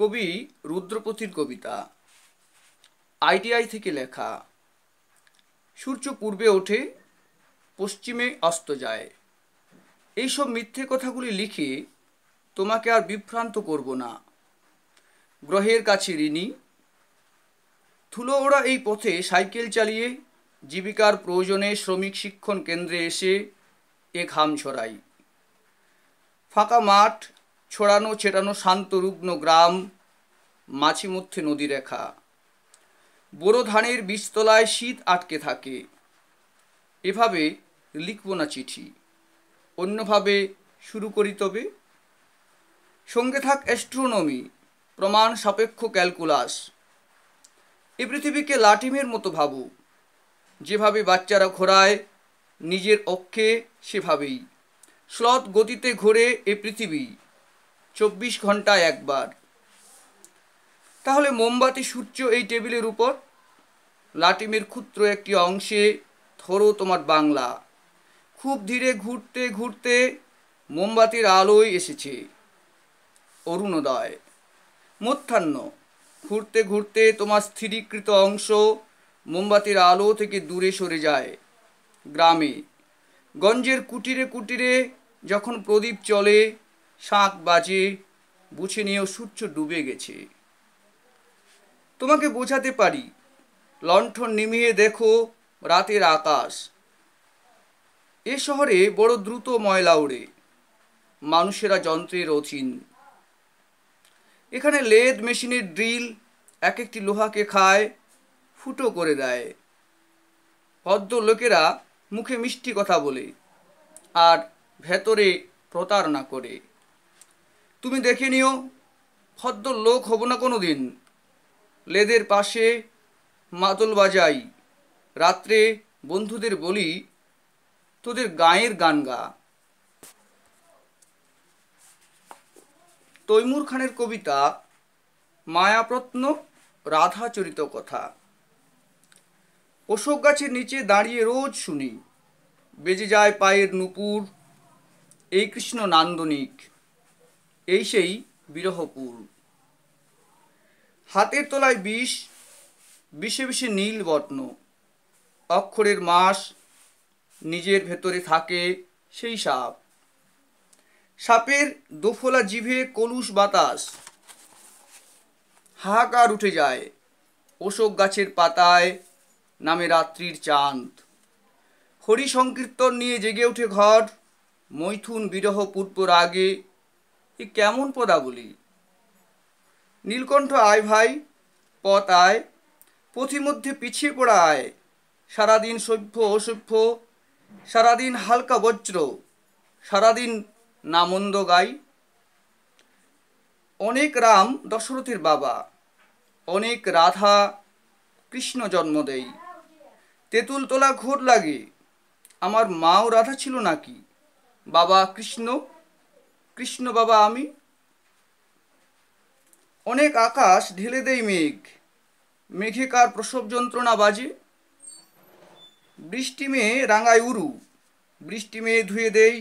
কবি রুদ্রপতির কবিতা আইটিআই থেকে লেখা সূর্য পূর্বে ওঠে পশ্চিমে অস্ত যায় এইসব মিথ্যে কথাগুলি লিখে তোমাকে আর বিভ্রান্ত করব না গ্রহের কাছে ঋণী থুলো ওড়া এই পথে সাইকেল চালিয়ে জীবিকার প্রয়োজনে শ্রমিক শিক্ষণ কেন্দ্রে এসে এ ঘাম ছড়াই ফাঁকা মাঠ ছড়ানো ছেড়ানো শান্ত রুগ্ন গ্রাম মাছি মধ্যে নদী রেখা বোরো ধানের বীজতলায় শীত আটকে থাকে এভাবে লিখব না চিঠি অন্যভাবে শুরু করি তবে সঙ্গে থাক অ্যাস্ট্রোনমি প্রমাণ সাপেক্ষ ক্যালকুলাস এই পৃথিবীকে লাটিমের মতো ভাবু যেভাবে বাচ্চারা ঘোরায় নিজের অক্ষে সেভাবেই স্লথ গতিতে ঘোরে এ পৃথিবী চব্বিশ ঘন্টা একবার তাহলে মোমবাতি সূর্য এই টেবিলের উপর লাটিমের ক্ষুদ্র একটি অংশে ধরো তোমার বাংলা খুব ধীরে ঘুরতে ঘুরতে মোমবাতির আলোয় এসেছে অরুণোদয় মধ্যাহ্ন ঘুরতে ঘুরতে তোমার স্থিরীকৃত অংশ মোমবাতির আলো থেকে দূরে সরে যায় গ্রামে গঞ্জের কুটিরে কুটিরে যখন প্রদীপ চলে শাঁখ বাজে বুঝে নিয়েও সূর্য ডুবে গেছে তোমাকে বোঝাতে পারি লণ্ঠন নিমিয়ে দেখো রাতের আকাশ এ শহরে বড় দ্রুত ময়লা উড়ে মানুষেরা যন্ত্রের অচিন এখানে লেদ মেশিনের ড্রিল এক একটি লোহাকে খায় ফুটো করে দেয় ভদ্র লোকেরা মুখে মিষ্টি কথা বলে আর ভেতরে প্রতারণা করে তুমি দেখে নিও ভদ্র লোক হব না কোনো দিন লেদের পাশে মাদল বাজাই রাত্রে বন্ধুদের বলি তোদের গায়ের গান গা তৈমুর খানের কবিতা মায়াপ্রত্ন রাধাচরিত কথা অশোক গাছের নিচে দাঁড়িয়ে রোজ শুনি বেজে যায় পায়ের নুপুর এই কৃষ্ণ নান্দনিক এই সেই বিরহপুর হাতের তলায় বিষ বিষে বিষে নীল বটন অক্ষরের মাস নিজের ভেতরে থাকে সেই সাপ সাপের দোফলা জিভে কলুষ বাতাস হাহাকার উঠে যায় অশোক গাছের পাতায় নামে রাত্রির চাঁদ হরি সংকীর্তন নিয়ে জেগে ওঠে ঘর মৈথুন বিরহ পূর্ব রাগে এ কেমন পদাবলী নীলকণ্ঠ আয় ভাই পথ আয় পথিমধ্যে পিছিয়ে পড়া আয় সারাদিন সভ্য অসভ্য সারাদিন হালকা বজ্র সারাদিন নামন্দ গাই অনেক রাম দশরথের বাবা অনেক রাধা কৃষ্ণ জন্ম দেই তেঁতুল তোলা ঘোর লাগে আমার মাও রাধা ছিল নাকি বাবা কৃষ্ণ কৃষ্ণ বাবা আমি অনেক আকাশ ঢেলে দেই মেঘ মেঘে কার প্রসব যন্ত্রণা বাজে বৃষ্টি মেয়ে রাঙায় উরু বৃষ্টি মেয়ে ধুয়ে দেই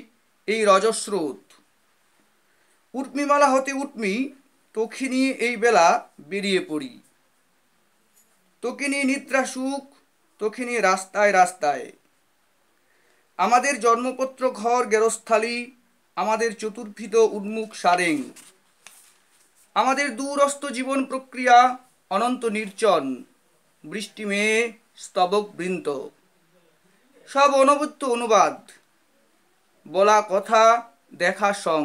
এই রজস্রোত উর্মিমালা হতে উর্মি তোকে নিয়ে এই বেলা বেরিয়ে পড়ি তোকে নিয়ে নিদ্রা সুখ তোকে নিয়ে রাস্তায় রাস্তায় আমাদের জন্মপত্র ঘর গেরস্থালী আমাদের চতুর্ভিত উন্মুখ সারেং আমাদের দূরস্থ জীবন প্রক্রিয়া অনন্ত নির্জন বৃষ্টি মেয়ে স্তবক বৃন্ত সব অনবদ্য অনুবাদ বলা কথা দেখা সং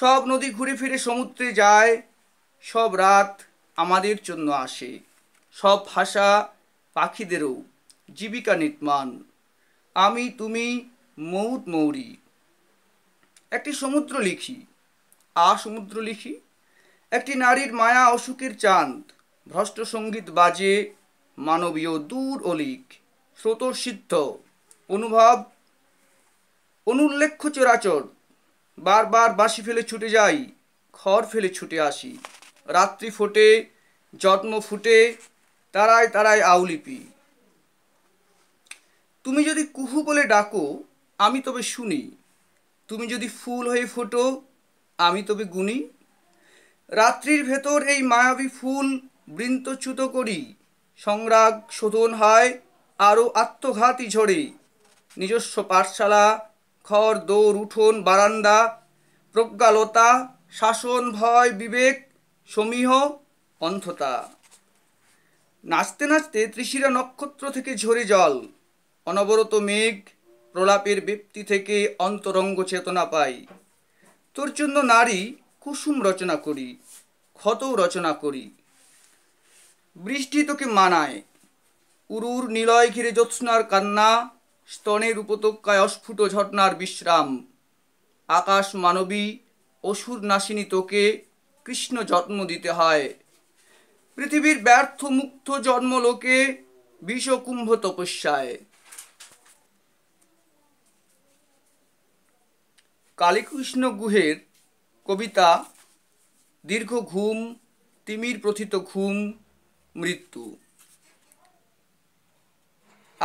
সব নদী ঘুরে ফিরে সমুদ্রে যায় সব রাত আমাদের জন্য আসে সব ভাষা পাখিদেরও জীবিকা নির্মাণ আমি তুমি মৌর মৌরি একটি সমুদ্র লিখি আ সমুদ্র লিখি একটি নারীর মায়া অসুখের চাঁদ ভ্রষ্ট সঙ্গীত বাজে মানবীয় দূর অলিক স্রোতসিদ্ধ অনুভব অনুল্লেখ্য চরাচর বারবার বাসি ফেলে ছুটে যাই খড় ফেলে ছুটে আসি রাত্রি ফোটে যত্ন ফুটে তারায় তারায় আউলিপি তুমি যদি কুহু বলে ডাকো আমি তবে শুনি তুমি যদি ফুল হয়ে ফোটো আমি তবে গুণী রাত্রির ভেতর এই মায়াবী ফুল বৃন্তচ্যুত করি সংরাগ শোধন হয় আরও আত্মঘাতী ঝরে নিজস্ব পাঠশালা খর দৌড় উঠোন বারান্দা প্রজ্ঞালতা শাসন ভয় বিবেক সমীহ অন্ধতা নাচতে নাচতে ত্রিশিরা নক্ষত্র থেকে ঝরে জল অনবরত মেঘ প্রলাপের ব্যক্তি থেকে অন্তরঙ্গ চেতনা পাই তোর জন্য নারী কুসুম রচনা করি ক্ষত রচনা করি বৃষ্টি তোকে মানায় উরুর নিলয় ঘিরে জ্যোৎস্নার কান্না স্তনের উপত্যকায় অস্ফুট ঝটনার বিশ্রাম আকাশ মানবী অসুর নাসিনী তোকে কৃষ্ণ যত্ন দিতে হয় পৃথিবীর ব্যর্থ মুক্ত জন্মলোকে বিষকুম্ভ তপস্যায় কালীকৃষ্ণ গুহের কবিতা দীর্ঘ ঘুম তিমির প্রথিত ঘুম মৃত্যু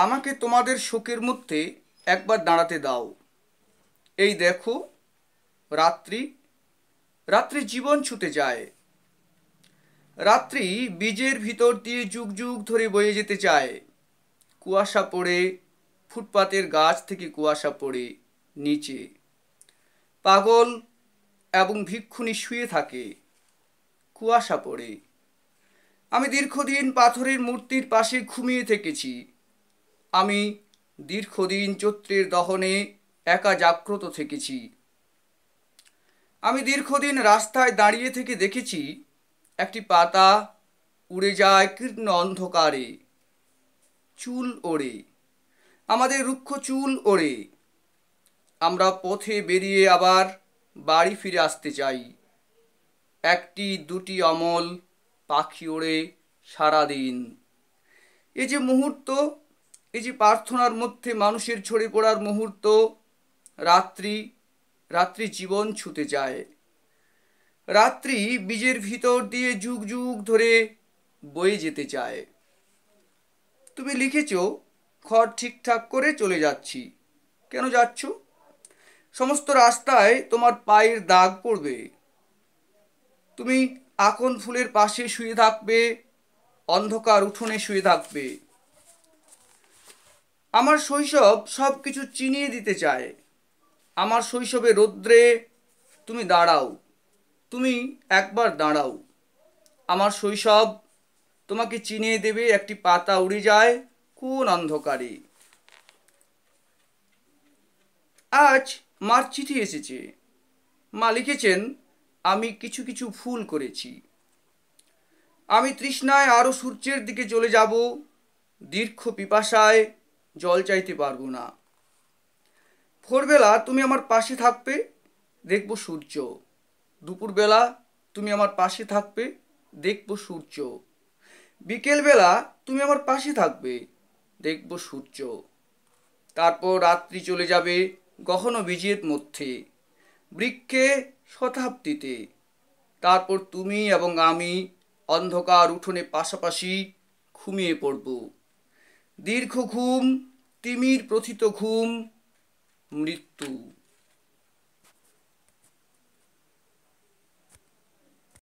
আমাকে তোমাদের শোকের মধ্যে একবার দাঁড়াতে দাও এই দেখো রাত্রি রাত্রি জীবন ছুটে যায় রাত্রি বীজের ভিতর দিয়ে যুগ যুগ ধরে বয়ে যেতে চায় কুয়াশা পড়ে ফুটপাতের গাছ থেকে কুয়াশা পড়ে নিচে পাগল এবং ভিক্ষুনি শুয়ে থাকে কুয়াশা পড়ে আমি দীর্ঘদিন পাথরের মূর্তির পাশে ঘুমিয়ে থেকেছি আমি দীর্ঘদিন চৈত্রের দহনে একা জাগ্রত থেকেছি আমি দীর্ঘদিন রাস্তায় দাঁড়িয়ে থেকে দেখেছি একটি পাতা উড়ে যায় কীর্ণ অন্ধকারে চুল ওড়ে আমাদের রুক্ষ চুল ওড়ে আমরা পথে বেরিয়ে আবার বাড়ি ফিরে আসতে চাই একটি দুটি অমল পাখি ওড়ে সারাদিন এই যে মুহূর্ত এই যে প্রার্থনার মধ্যে মানুষের ছড়ে পড়ার মুহূর্ত রাত্রি রাত্রি জীবন ছুতে যায় রাত্রি বীজের ভিতর দিয়ে যুগ যুগ ধরে বয়ে যেতে চায় তুমি লিখেছ খড় ঠিকঠাক করে চলে যাচ্ছি কেন যাচ্ছ সমস্ত রাস্তায় তোমার পায়ের দাগ পড়বে তুমি আকন ফুলের পাশে শুয়ে থাকবে অন্ধকার উঠোনে শুয়ে থাকবে আমার শৈশব সব কিছু চিনিয়ে দিতে চায় আমার শৈশবে রৌদ্রে তুমি দাঁড়াও তুমি একবার দাঁড়াও আমার শৈশব তোমাকে চিনিয়ে দেবে একটি পাতা উড়ে যায় কোন অন্ধকারে আজ মার চিঠি এসেছে মা লিখেছেন আমি কিছু কিছু ভুল করেছি আমি তৃষ্ণায় আরও সূর্যের দিকে চলে যাব দীর্ঘ পিপাসায় জল চাইতে পারবো না ভোরবেলা তুমি আমার পাশে থাকবে দেখব সূর্য দুপুরবেলা তুমি আমার পাশে থাকবে দেখব সূর্য বিকেলবেলা তুমি আমার পাশে থাকবে দেখব সূর্য তারপর রাত্রি চলে যাবে গহন বীজের মধ্যে বৃক্ষে শতাব্দীতে তারপর তুমি এবং আমি অন্ধকার উঠোনে পাশাপাশি ঘুমিয়ে পড়ব দীর্ঘ ঘুম তিমির প্রথিত ঘুম মৃত্যু